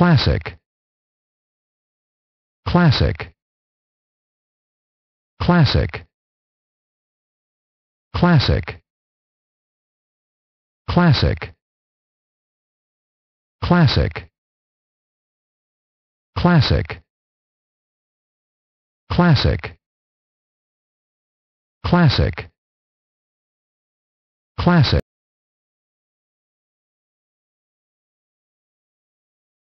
classic classic classic classic classic classic classic classic classic classic